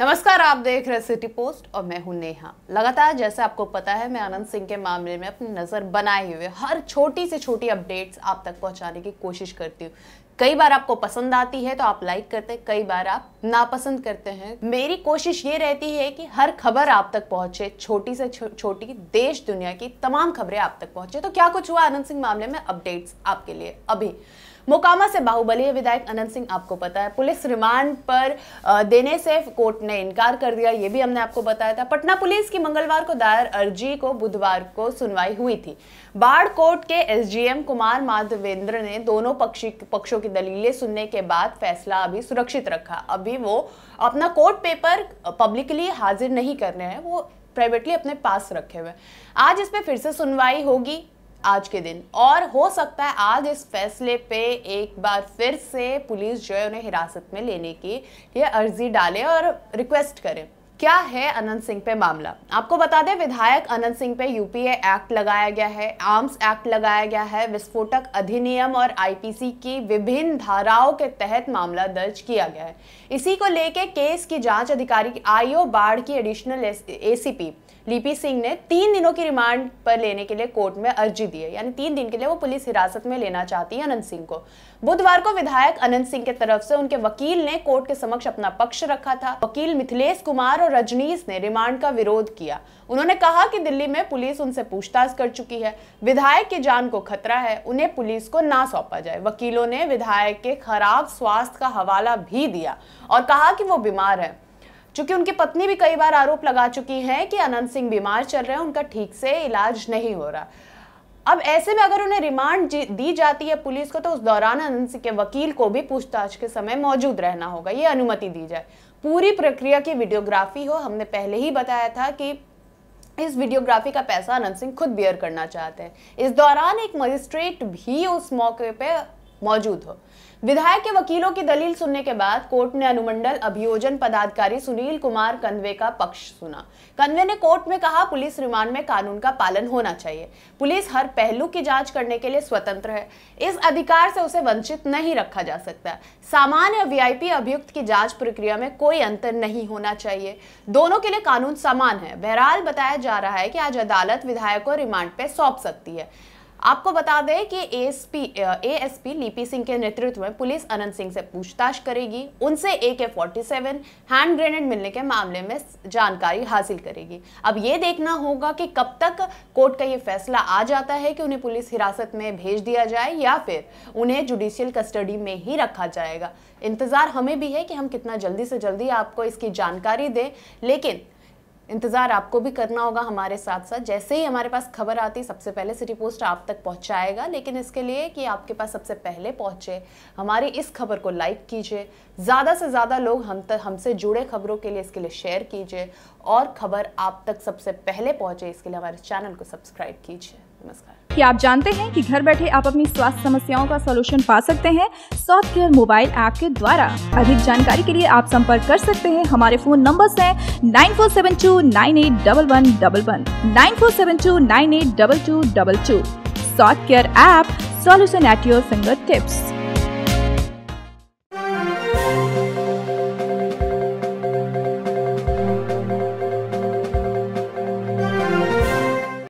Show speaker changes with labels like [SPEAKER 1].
[SPEAKER 1] नमस्कार आप देख रहे सिटी पोस्ट और मैं हूं नेहा लगातार जैसे आपको पता है मैं आनंद सिंह के मामले में अपनी नज़र बनाए हुए हर छोटी से छोटी अपडेट्स आप तक पहुंचाने की कोशिश करती हूँ कई बार आपको पसंद आती है तो आप लाइक करते हैं कई बार आप नापसंद करते हैं मेरी कोशिश ये रहती है कि हर खबर आप तक पहुंचे छोटी से छो, छोटी देश दुनिया की तमाम खबरें आप तक पहुंचे तो क्या कुछ हुआ आनंद सिंह मामले में अपडेट्स आपके लिए अभी मोकामा से बाहुबली विधायक अनंत सिंह आपको पता है पुलिस रिमांड पर देने से कोर्ट ने इनकार कर दिया ये भी हमने आपको बताया था पटना पुलिस की मंगलवार को दायर अर्जी को बुधवार को सुनवाई हुई थी बाढ़ कोर्ट के एसजीएम कुमार माधवेंद्र ने दोनों पक्षी पक्षों की दलीलें सुनने के बाद फैसला अभी सुरक्षित रखा अभी वो अपना कोर्ट पेपर पब्लिकली हाजिर नहीं करने हैं वो प्राइवेटली अपने पास रखे हुए आज इस पर फिर से सुनवाई होगी आज के दिन और हो सकता है आज इस फैसले पे एक बार फिर से पुलिस जो है उन्हें हिरासत में लेने की अर्जी डाले और रिक्वेस्ट करें क्या है अनंत सिंह पे मामला आपको बता दें विधायक अनंत सिंह पे यूपीए एक्ट लगाया गया है आर्म्स एक्ट लगाया गया है विस्फोटक अधिनियम और आईपीसी की विभिन्न धाराओं के तहत मामला दर्ज किया गया है इसी को लेके केस की जांच अधिकारी आईओ बाढ़ की एडिशनल एसीपी लिपि सिंह ने तीन दिनों की रिमांड पर लेने के लिए कोर्ट में अर्जी दी है यानी तीन दिन के लिए वो पुलिस हिरासत में लेना चाहती है अनंत सिंह को बुधवार को विधायक अनंत सिंह के तरफ से उनके वकील ने कोर्ट के समक्ष अपना पक्ष रखा था वकील मिथिलेश कुमार और रजनीश ने रिमांड का विरोध किया उन्होंने कहा कि दिल्ली में पुलिस उनसे पूछताछ कर चुकी है विधायक की जान को खतरा है उन्हें पुलिस को ना सौंपा जाए वकीलों ने विधायक के खराब स्वास्थ्य का हवाला भी दिया और कहा कि वो बीमार है चूंकि उनकी पत्नी भी कई बार आरोप लगा चुकी हैं कि अनंत सिंह बीमार चल रहे हैं उनका ठीक से इलाज नहीं हो रहा अब ऐसे में अगर उन्हें रिमांड दी जाती है पुलिस को तो उस दौरान अनंत के वकील को भी पूछताछ के समय मौजूद रहना होगा ये अनुमति दी जाए पूरी प्रक्रिया की वीडियोग्राफी हो हमने पहले ही बताया था कि इस वीडियोग्राफी का पैसा अनंत सिंह खुद बियर करना चाहते हैं इस दौरान एक मजिस्ट्रेट भी उस मौके पे मौजूद हो विधायक के वकीलों की दलील सुनने के बाद कोर्ट ने अनुमंडल अभियोजन पदाधिकारी सुनील कुमार कंदवे का पक्ष सुना कंदवे ने कोर्ट में कहा पुलिस रिमांड में कानून का पालन होना चाहिए पुलिस हर पहलू की जांच करने के लिए स्वतंत्र है इस अधिकार से उसे वंचित नहीं रखा जा सकता सामान्य वीआईपी अभियुक्त की जांच प्रक्रिया में कोई अंतर नहीं होना चाहिए दोनों के लिए कानून समान है बहरहाल बताया जा रहा है कि आज अदालत विधायक को रिमांड पे सौंप सकती है आपको बता दें कि एएसपी एएसपी लीपी सिंह के नेतृत्व में पुलिस अनंत सिंह से पूछताछ करेगी उनसे ए के फोर्टी सेवन हैंड ग्रेनेड मिलने के मामले में जानकारी हासिल करेगी अब ये देखना होगा कि कब तक कोर्ट का ये फैसला आ जाता है कि उन्हें पुलिस हिरासत में भेज दिया जाए या फिर उन्हें जुडिशियल कस्टडी में ही रखा जाएगा इंतज़ार हमें भी है कि हम कितना जल्दी से जल्दी आपको इसकी जानकारी दें लेकिन इंतज़ार आपको भी करना होगा हमारे साथ साथ जैसे ही हमारे पास खबर आती सबसे पहले सिटी पोस्ट आप तक पहुंचाएगा लेकिन इसके लिए कि आपके पास सबसे पहले पहुंचे हमारी इस खबर को लाइक कीजिए ज़्यादा से ज़्यादा लोग हम तक हमसे जुड़े खबरों के लिए इसके लिए शेयर कीजिए और खबर आप तक सबसे पहले पहुंचे इसके लिए हमारे चैनल को सब्सक्राइब कीजिए नमस्कार
[SPEAKER 2] क्या आप जानते हैं कि घर बैठे आप अपनी स्वास्थ्य समस्याओं का सलूशन पा सकते हैं सॉफ्ट केयर मोबाइल ऐप के द्वारा अधिक जानकारी के लिए आप संपर्क कर सकते हैं हमारे फोन नंबर है nine four seven two nine eight double one double one nine four seven two nine eight double two double two soft care app solution at your finger tips